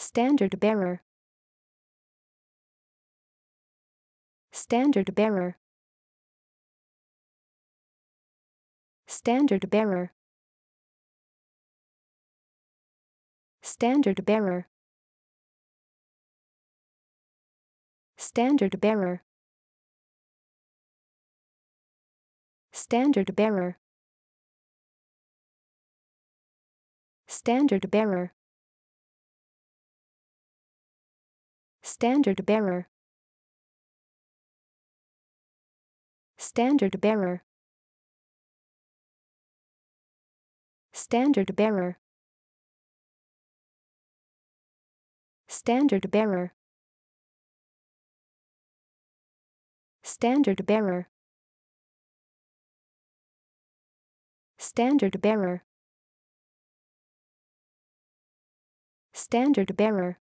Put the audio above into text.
Standard bearer. Standard bearer. Standard bearer. Standard bearer. Standard bearer. Standard bearer. Standard bearer. Standard bearer. Standard bearer. Standard bearer. Standard bearer. Standard bearer. Standard bearer. Standard bearer.